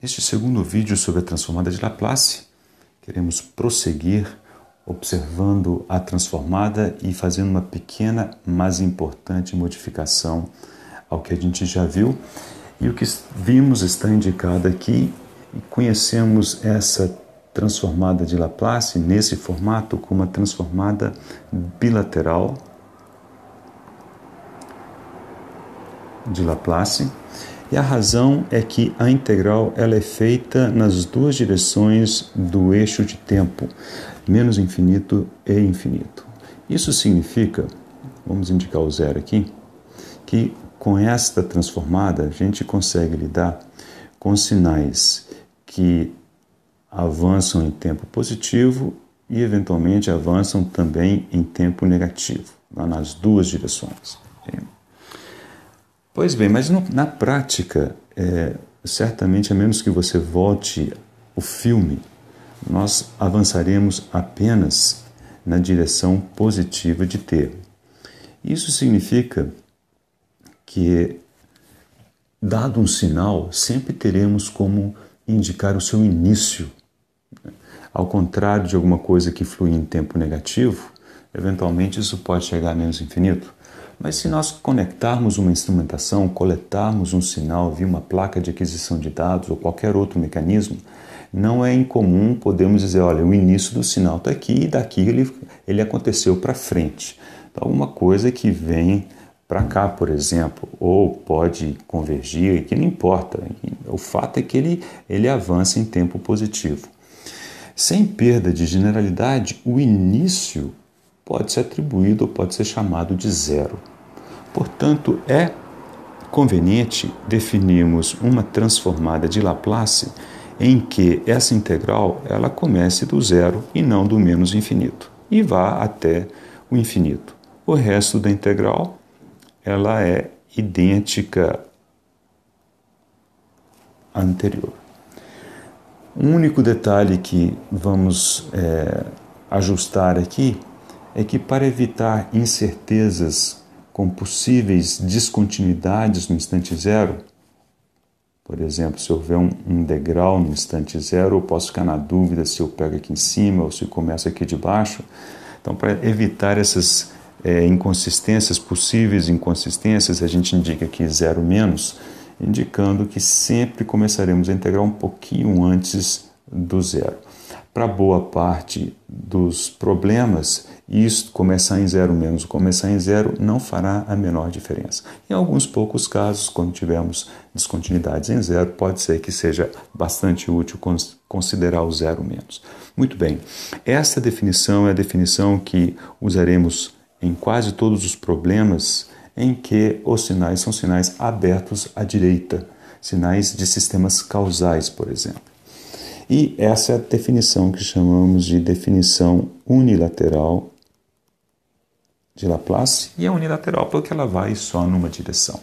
Neste segundo vídeo sobre a transformada de Laplace, queremos prosseguir observando a transformada e fazendo uma pequena, mas importante modificação ao que a gente já viu. E o que vimos está indicado aqui e conhecemos essa transformada de Laplace nesse formato como uma transformada bilateral de Laplace. E a razão é que a integral ela é feita nas duas direções do eixo de tempo, menos infinito e infinito. Isso significa, vamos indicar o zero aqui, que com esta transformada a gente consegue lidar com sinais que avançam em tempo positivo e eventualmente avançam também em tempo negativo, nas duas direções. Pois bem, mas no, na prática, é, certamente, a menos que você volte o filme, nós avançaremos apenas na direção positiva de ter. Isso significa que, dado um sinal, sempre teremos como indicar o seu início. Ao contrário de alguma coisa que flui em tempo negativo, eventualmente isso pode chegar a menos infinito. Mas se nós conectarmos uma instrumentação, coletarmos um sinal via uma placa de aquisição de dados ou qualquer outro mecanismo, não é incomum podemos dizer, olha, o início do sinal está aqui e daqui ele, ele aconteceu para frente. Então, alguma coisa que vem para cá, por exemplo, ou pode convergir, que não importa. O fato é que ele, ele avança em tempo positivo. Sem perda de generalidade, o início pode ser atribuído ou pode ser chamado de zero. Portanto, é conveniente definirmos uma transformada de Laplace em que essa integral ela comece do zero e não do menos infinito e vá até o infinito. O resto da integral ela é idêntica à anterior. Um único detalhe que vamos é, ajustar aqui é que, para evitar incertezas com possíveis descontinuidades no instante zero, por exemplo, se houver um, um degrau no instante zero, eu posso ficar na dúvida se eu pego aqui em cima ou se começa aqui de baixo. Então, para evitar essas é, inconsistências, possíveis inconsistências, a gente indica aqui zero menos, indicando que sempre começaremos a integrar um pouquinho antes do zero. Para boa parte dos problemas, isso, começar em zero menos começar em zero, não fará a menor diferença. Em alguns poucos casos, quando tivermos descontinuidades em zero, pode ser que seja bastante útil considerar o zero menos. Muito bem, essa definição é a definição que usaremos em quase todos os problemas em que os sinais são sinais abertos à direita, sinais de sistemas causais, por exemplo. E essa é a definição que chamamos de definição unilateral de Laplace e é unilateral porque ela vai só numa direção.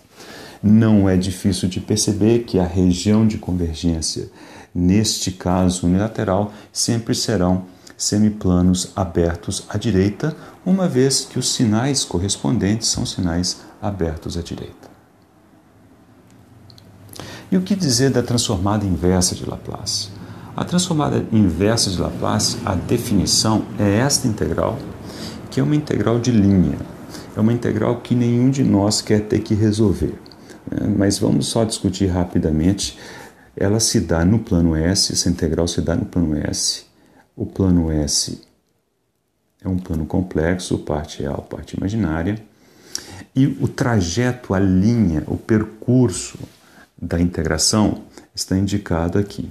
Não é difícil de perceber que a região de convergência, neste caso unilateral, sempre serão semiplanos abertos à direita, uma vez que os sinais correspondentes são sinais abertos à direita. E o que dizer da transformada inversa de Laplace? A transformada inversa de Laplace, a definição é esta integral que é uma integral de linha. É uma integral que nenhum de nós quer ter que resolver. Né? Mas vamos só discutir rapidamente. Ela se dá no plano S, essa integral se dá no plano S. O plano S é um plano complexo, parte real, parte imaginária. E o trajeto, a linha, o percurso da integração está indicado aqui.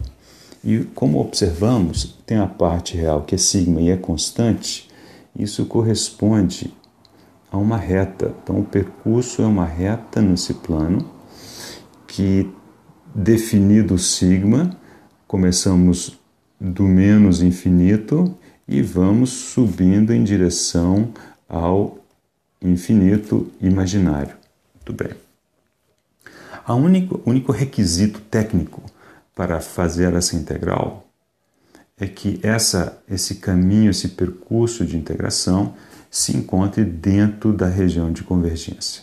E como observamos, tem a parte real que é sigma e é constante, isso corresponde a uma reta. Então, o percurso é uma reta nesse plano que, definido o sigma, começamos do menos infinito e vamos subindo em direção ao infinito imaginário. Muito bem. O único, único requisito técnico para fazer essa integral é que essa, esse caminho, esse percurso de integração se encontre dentro da região de convergência.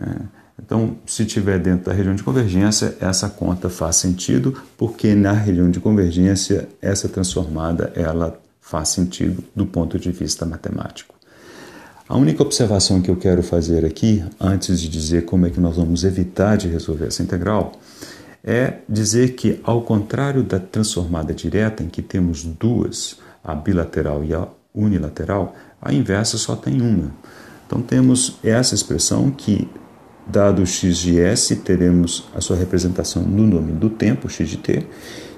É, então, se tiver dentro da região de convergência, essa conta faz sentido, porque na região de convergência essa transformada ela faz sentido do ponto de vista matemático. A única observação que eu quero fazer aqui, antes de dizer como é que nós vamos evitar de resolver essa integral, é dizer que, ao contrário da transformada direta, em que temos duas, a bilateral e a unilateral, a inversa só tem uma. Então temos essa expressão que, dado x de s, teremos a sua representação no nome do tempo, x de t.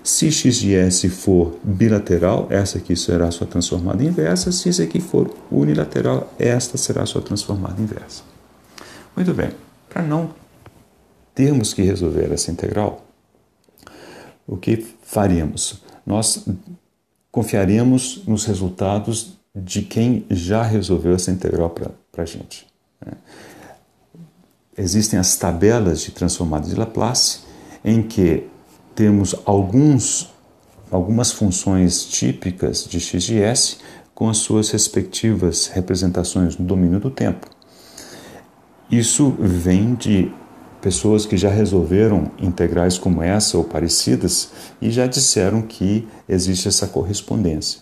Se x de s for bilateral, essa aqui será a sua transformada inversa. Se isso aqui for unilateral, esta será a sua transformada inversa. Muito bem, para não termos que resolver essa integral, o que faríamos? Nós confiaremos nos resultados de quem já resolveu essa integral para a gente. Né? Existem as tabelas de transformadas de Laplace, em que temos alguns, algumas funções típicas de x e s com as suas respectivas representações no domínio do tempo. Isso vem de pessoas que já resolveram integrais como essa ou parecidas e já disseram que existe essa correspondência.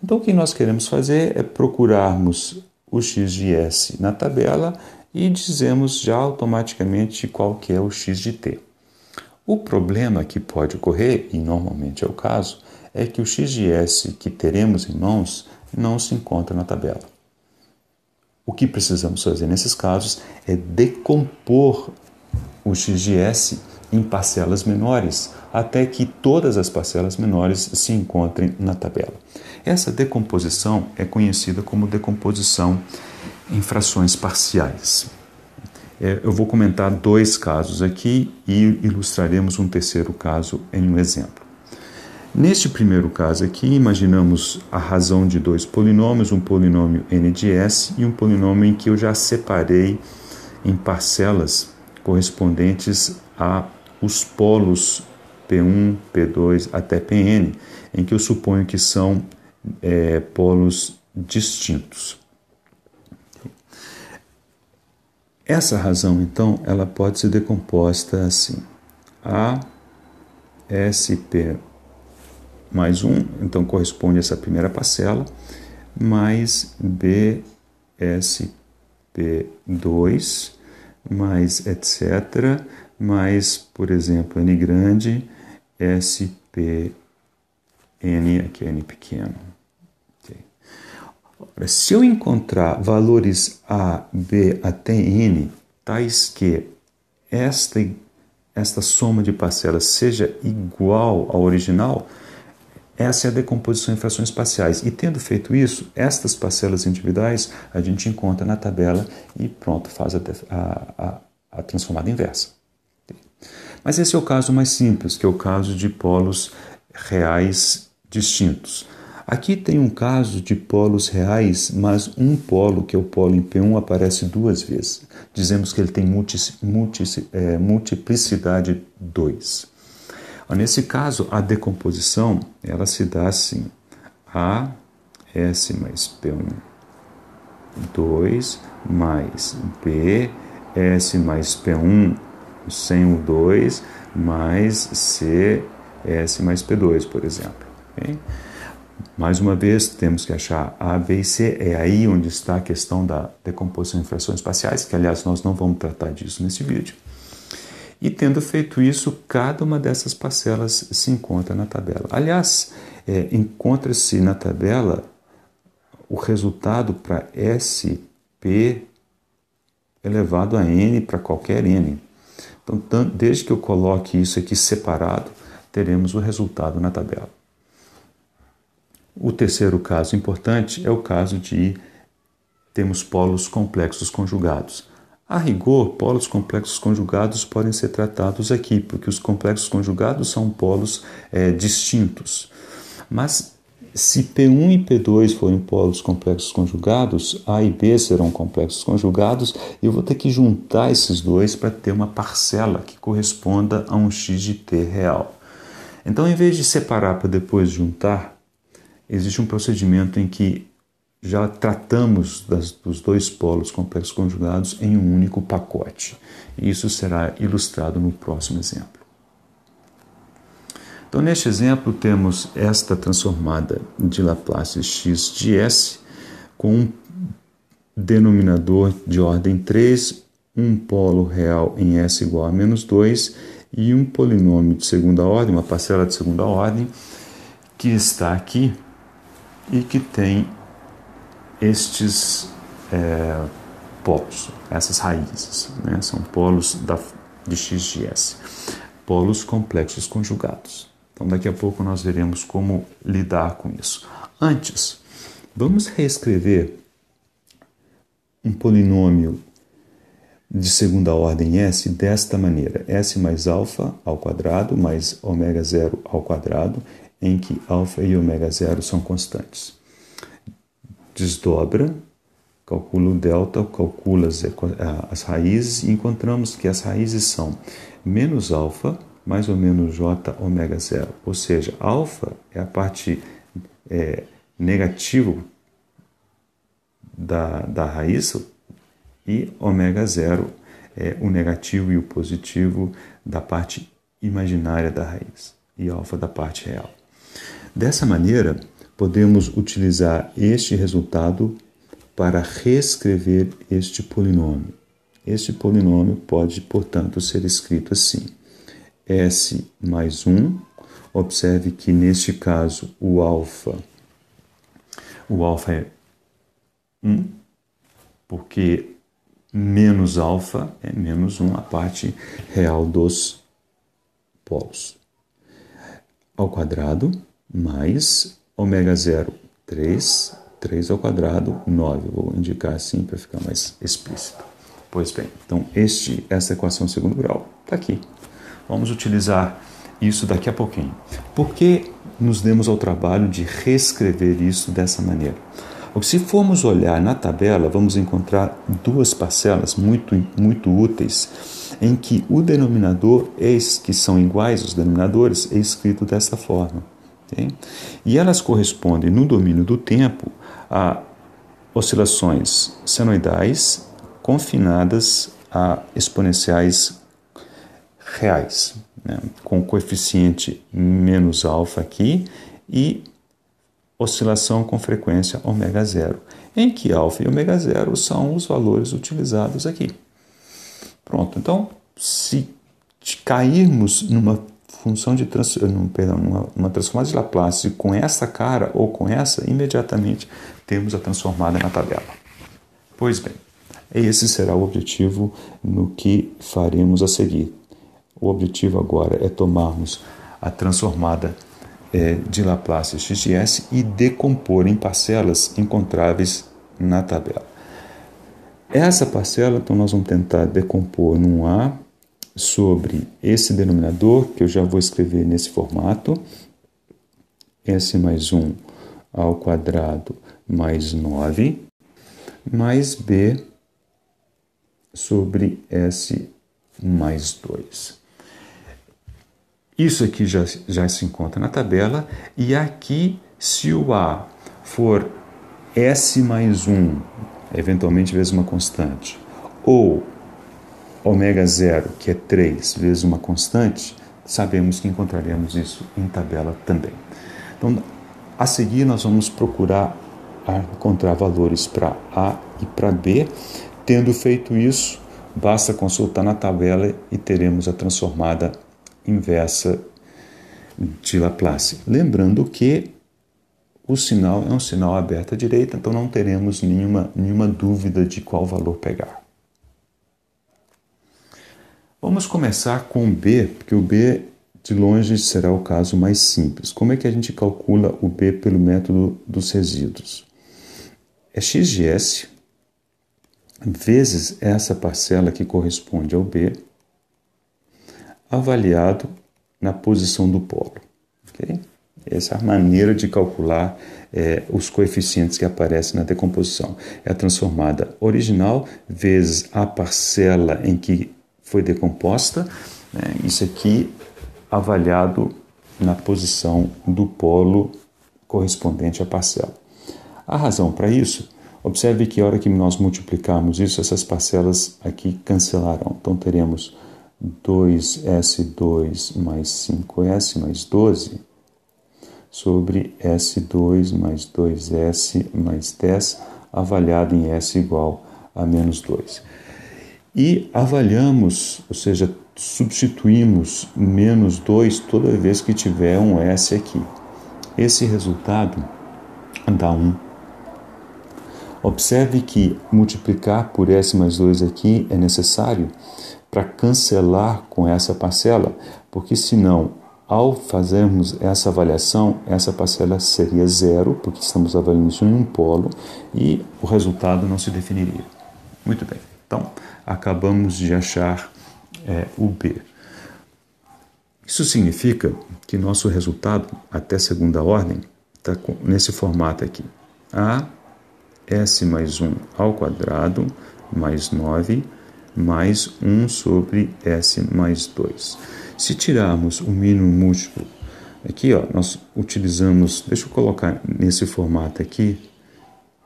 Então, o que nós queremos fazer é procurarmos o x de s na tabela e dizemos já automaticamente qual que é o x de t. O problema que pode ocorrer, e normalmente é o caso, é que o x de s que teremos em mãos não se encontra na tabela. O que precisamos fazer nesses casos é decompor o XGS em parcelas menores, até que todas as parcelas menores se encontrem na tabela. Essa decomposição é conhecida como decomposição em frações parciais. É, eu vou comentar dois casos aqui e ilustraremos um terceiro caso em um exemplo. Neste primeiro caso aqui, imaginamos a razão de dois polinômios, um polinômio n de S e um polinômio em que eu já separei em parcelas correspondentes a os polos P1, P2 até Pn, em que eu suponho que são é, polos distintos. Essa razão, então, ela pode ser decomposta assim: A SP mais 1, então corresponde a essa primeira parcela, mais B SP2 mais etc. mais por exemplo, N grande, SPN, aqui é N pequeno. Okay. Ora, se eu encontrar valores A, B até N, tais que esta, esta soma de parcelas seja igual ao original, essa é a decomposição em frações espaciais. E tendo feito isso, estas parcelas individuais a gente encontra na tabela e pronto, faz a, a, a transformada inversa. Mas esse é o caso mais simples, que é o caso de polos reais distintos. Aqui tem um caso de polos reais, mas um polo, que é o polo em P1, aparece duas vezes. Dizemos que ele tem multi, multi, é, multiplicidade 2. Nesse caso, a decomposição ela se dá assim: A S mais P1, 2 mais B, S mais P1, sem o 2, mais C, S mais P2, por exemplo. Okay? Mais uma vez, temos que achar A, B e C. É aí onde está a questão da decomposição em frações espaciais, que, aliás, nós não vamos tratar disso nesse vídeo. E tendo feito isso, cada uma dessas parcelas se encontra na tabela. Aliás, é, encontra-se na tabela o resultado para SP elevado a N para qualquer N. Então, desde que eu coloque isso aqui separado, teremos o resultado na tabela. O terceiro caso importante é o caso de termos polos complexos conjugados. A rigor, polos complexos conjugados podem ser tratados aqui, porque os complexos conjugados são polos é, distintos. Mas se P1 e P2 forem polos complexos conjugados, A e B serão complexos conjugados, e eu vou ter que juntar esses dois para ter uma parcela que corresponda a um x de t real. Então, em vez de separar para depois juntar, existe um procedimento em que já tratamos das, dos dois polos complexos conjugados em um único pacote. Isso será ilustrado no próximo exemplo. Então, neste exemplo, temos esta transformada de Laplace x de S com um denominador de ordem 3, um polo real em S igual a menos 2 e um polinômio de segunda ordem, uma parcela de segunda ordem, que está aqui e que tem estes é, polos, essas raízes, né? são polos da, de X de S, polos complexos conjugados. Então, daqui a pouco nós veremos como lidar com isso. Antes, vamos reescrever um polinômio de segunda ordem S desta maneira: S mais alfa ao quadrado mais ω zero ao quadrado, em que alfa e ω zero são constantes desdobra, calcula o delta, calcula as, as raízes e encontramos que as raízes são menos alfa, mais ou menos j ômega zero. Ou seja, alfa é a parte é, negativa da, da raiz e ômega zero é o negativo e o positivo da parte imaginária da raiz e alfa da parte real. Dessa maneira, podemos utilizar este resultado para reescrever este polinômio. Este polinômio pode, portanto, ser escrito assim: S mais 1. Observe que neste caso o alfa o alfa é 1, porque menos alfa é menos 1, a parte real dos polos. Ao quadrado mais ômega zero, 3, 3 ao quadrado, 9. Vou indicar assim para ficar mais explícito. Pois bem, então este, essa equação segundo grau está aqui. Vamos utilizar isso daqui a pouquinho. Por que nos demos ao trabalho de reescrever isso dessa maneira? Se formos olhar na tabela, vamos encontrar duas parcelas muito, muito úteis, em que o denominador, que são iguais os denominadores, é escrito dessa forma. Okay? E elas correspondem, no domínio do tempo, a oscilações senoidais confinadas a exponenciais reais, né? com coeficiente menos alfa aqui e oscilação com frequência ômega zero, em que alfa e ômega zero são os valores utilizados aqui. Pronto, então se cairmos numa função de trans, não, perdão, uma, uma transformada de Laplace com essa cara ou com essa, imediatamente temos a transformada na tabela. Pois bem, esse será o objetivo no que faremos a seguir. O objetivo agora é tomarmos a transformada é, de Laplace x e decompor em parcelas encontráveis na tabela. Essa parcela, então, nós vamos tentar decompor num A sobre esse denominador, que eu já vou escrever nesse formato, S mais 1 ao quadrado mais 9, mais B sobre S mais 2. Isso aqui já, já se encontra na tabela, e aqui, se o A for S mais 1, eventualmente vezes uma constante, ou ômega zero, que é 3 vezes uma constante, sabemos que encontraremos isso em tabela também. Então, a seguir nós vamos procurar ah, encontrar valores para A e para B. Tendo feito isso, basta consultar na tabela e teremos a transformada inversa de Laplace. Lembrando que o sinal é um sinal aberto à direita, então não teremos nenhuma, nenhuma dúvida de qual valor pegar. Vamos começar com B, porque o B de longe será o caso mais simples. Como é que a gente calcula o B pelo método dos resíduos? É x vezes essa parcela que corresponde ao B, avaliado na posição do polo. Okay? Essa é a maneira de calcular é, os coeficientes que aparecem na decomposição. É a transformada original vezes a parcela em que foi decomposta. Né? Isso aqui avaliado na posição do polo correspondente à parcela. A razão para isso, observe que a hora que nós multiplicarmos isso, essas parcelas aqui cancelarão. Então teremos 2S2 mais 5S mais 12 sobre S2 mais 2S mais 10 avaliado em S igual a menos 2 e avaliamos, ou seja, substituímos menos 2 toda vez que tiver um S aqui. Esse resultado dá 1. Um. Observe que multiplicar por S mais 2 aqui é necessário para cancelar com essa parcela, porque senão, ao fazermos essa avaliação, essa parcela seria zero, porque estamos avaliando isso em um polo, e o resultado não se definiria. Muito bem, então acabamos de achar é, o B. Isso significa que nosso resultado até segunda ordem está nesse formato aqui. A S mais 1 ao quadrado mais 9 mais 1 sobre S mais 2. Se tirarmos o mínimo múltiplo, aqui ó, nós utilizamos, deixa eu colocar nesse formato aqui,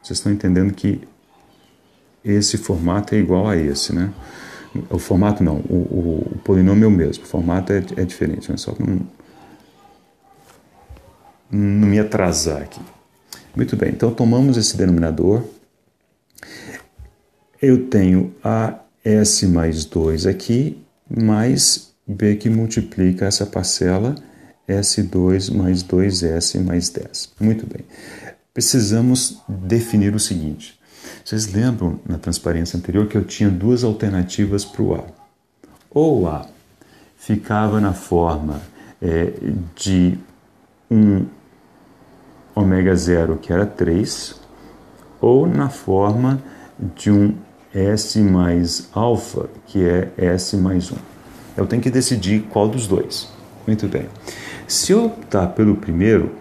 vocês estão entendendo que esse formato é igual a esse, né? O formato não, o, o, o polinômio é o mesmo, o formato é, é diferente, né? só para não, não me atrasar aqui. Muito bem, então tomamos esse denominador. Eu tenho AS mais 2 aqui, mais B que multiplica essa parcela S2 mais 2S mais 10. Muito bem. Precisamos definir o seguinte: vocês lembram na transparência anterior que eu tinha duas alternativas para o A? Ou o A ficava na forma é, de um ômega zero, que era 3, ou na forma de um S mais alfa, que é S mais 1. Eu tenho que decidir qual dos dois. Muito bem. Se eu optar pelo primeiro,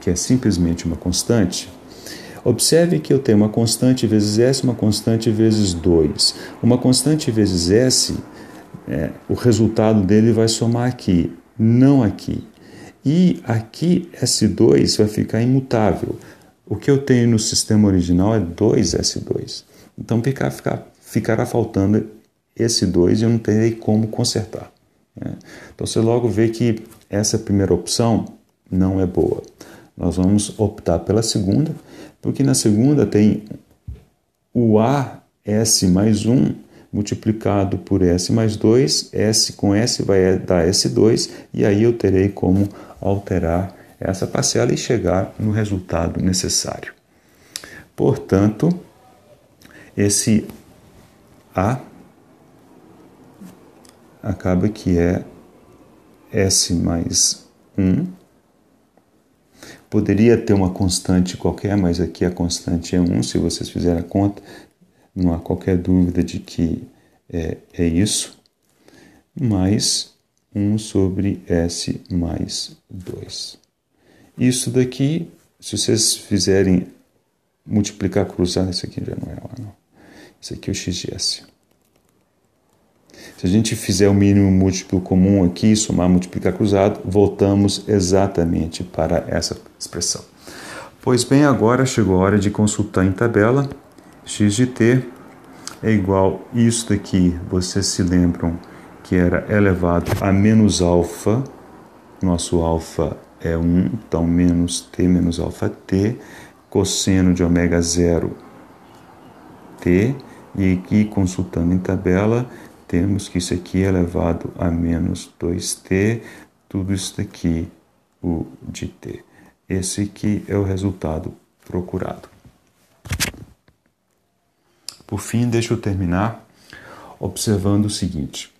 que é simplesmente uma constante, Observe que eu tenho uma constante vezes S, uma constante vezes 2. Uma constante vezes S, é, o resultado dele vai somar aqui, não aqui. E aqui S2 vai ficar imutável. O que eu tenho no sistema original é 2S2. Então ficar, ficar, ficará faltando esse 2 e eu não terei como consertar. Né? Então você logo vê que essa primeira opção não é boa. Nós vamos optar pela segunda, porque na segunda tem o AS mais 1 multiplicado por S mais 2, S com S vai dar S2, e aí eu terei como alterar essa parcela e chegar no resultado necessário. Portanto, esse A acaba que é S mais 1 Poderia ter uma constante qualquer, mas aqui a constante é 1. Se vocês fizerem a conta, não há qualquer dúvida de que é, é isso. Mais 1 sobre S mais 2. Isso daqui, se vocês fizerem multiplicar, cruzar, isso aqui já não é lá, não. Isso aqui é o x S. Se a gente fizer o mínimo múltiplo comum aqui, somar, multiplicar cruzado, voltamos exatamente para essa expressão. Pois bem, agora chegou a hora de consultar em tabela. x de t é igual isso daqui, vocês se lembram que era elevado a menos alfa, nosso alfa é 1, então menos t menos alfa t, cosseno de ômega zero t, e aqui consultando em tabela, temos que isso aqui é elevado a menos 2t, tudo isso daqui, o de t. Esse aqui é o resultado procurado. Por fim, deixo terminar observando o seguinte.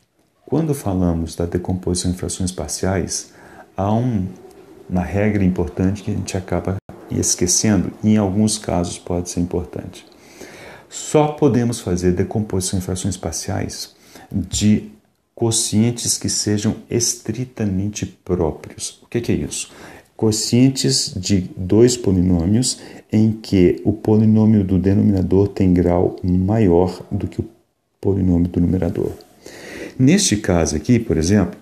Quando falamos da decomposição em frações parciais, há um, uma regra importante que a gente acaba esquecendo e em alguns casos pode ser importante. Só podemos fazer decomposição em frações parciais de quocientes que sejam estritamente próprios. O que, é isso? Quocientes de dois polinômios em que o polinômio do denominador tem grau maior do que o polinômio do numerador. Neste caso aqui, por exemplo,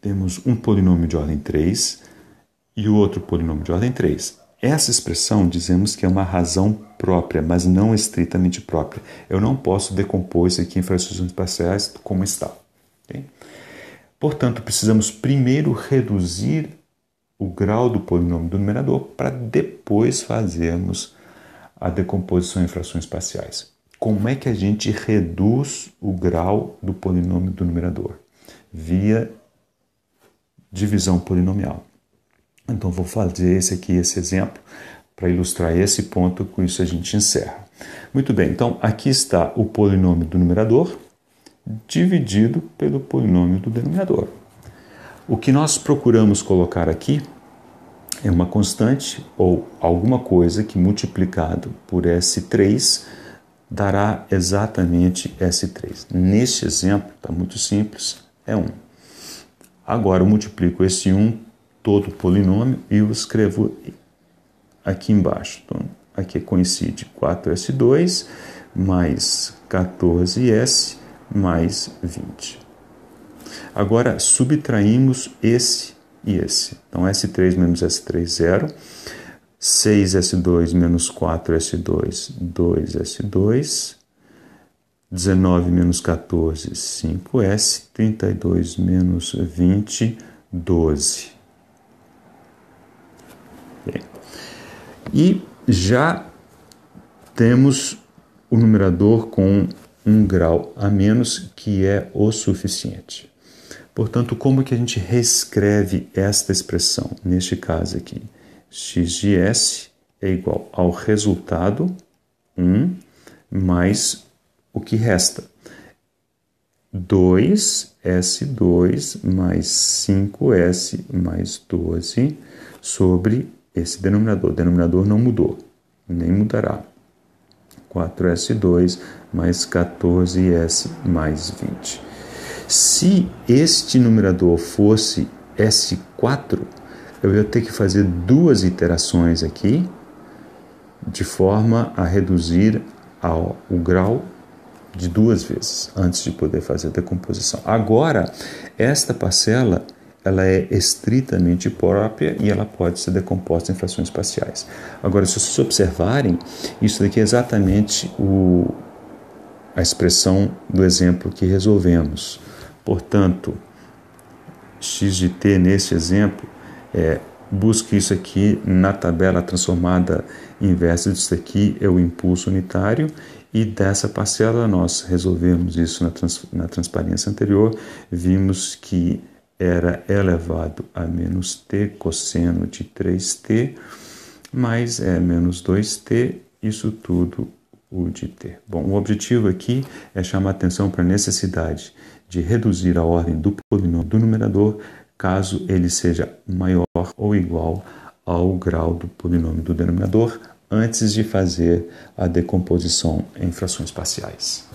temos um polinômio de ordem 3 e o outro polinômio de ordem 3. Essa expressão dizemos que é uma razão própria, mas não estritamente própria. Eu não posso decompor isso aqui em frações parciais como está. Okay? Portanto, precisamos primeiro reduzir o grau do polinômio do numerador para depois fazermos a decomposição em frações parciais. Como é que a gente reduz o grau do polinômio do numerador? Via divisão polinomial. Então, vou fazer esse aqui, esse exemplo, para ilustrar esse ponto, com isso a gente encerra. Muito bem, então aqui está o polinômio do numerador dividido pelo polinômio do denominador. O que nós procuramos colocar aqui é uma constante ou alguma coisa que multiplicado por S3 dará exatamente S3. Neste exemplo, está muito simples, é 1. Agora eu multiplico esse 1 todo o polinômio e o escrevo aqui embaixo. Então, aqui é coincide 4S2 mais 14S mais 20. Agora, subtraímos esse e esse. Então, S3 menos S3, 0. 6S2 menos 4S2, 2S2. 19 menos 14, 5S. 32 menos 20, 12. E já temos o numerador com um grau a menos, que é o suficiente. Portanto, como que a gente reescreve esta expressão? Neste caso aqui, x de s é igual ao resultado 1 mais o que resta. 2s2 mais 5s mais 12 sobre esse denominador. O denominador não mudou, nem mudará. 4S2 mais 14S mais 20. Se este numerador fosse S4, eu ia ter que fazer duas iterações aqui, de forma a reduzir ao, o grau de duas vezes, antes de poder fazer a decomposição. Agora, esta parcela ela é estritamente própria e ela pode ser decomposta em frações parciais. Agora, se vocês observarem, isso daqui é exatamente o, a expressão do exemplo que resolvemos. Portanto, x de t nesse exemplo é busque isso aqui na tabela transformada inversa disso aqui é o impulso unitário e dessa parcela nós resolvemos isso na, trans, na transparência anterior vimos que era elevado a menos t cosseno de 3t, mais é menos 2t, isso tudo o de t. Bom, o objetivo aqui é chamar atenção para a necessidade de reduzir a ordem do polinômio do numerador caso ele seja maior ou igual ao grau do polinômio do denominador antes de fazer a decomposição em frações parciais.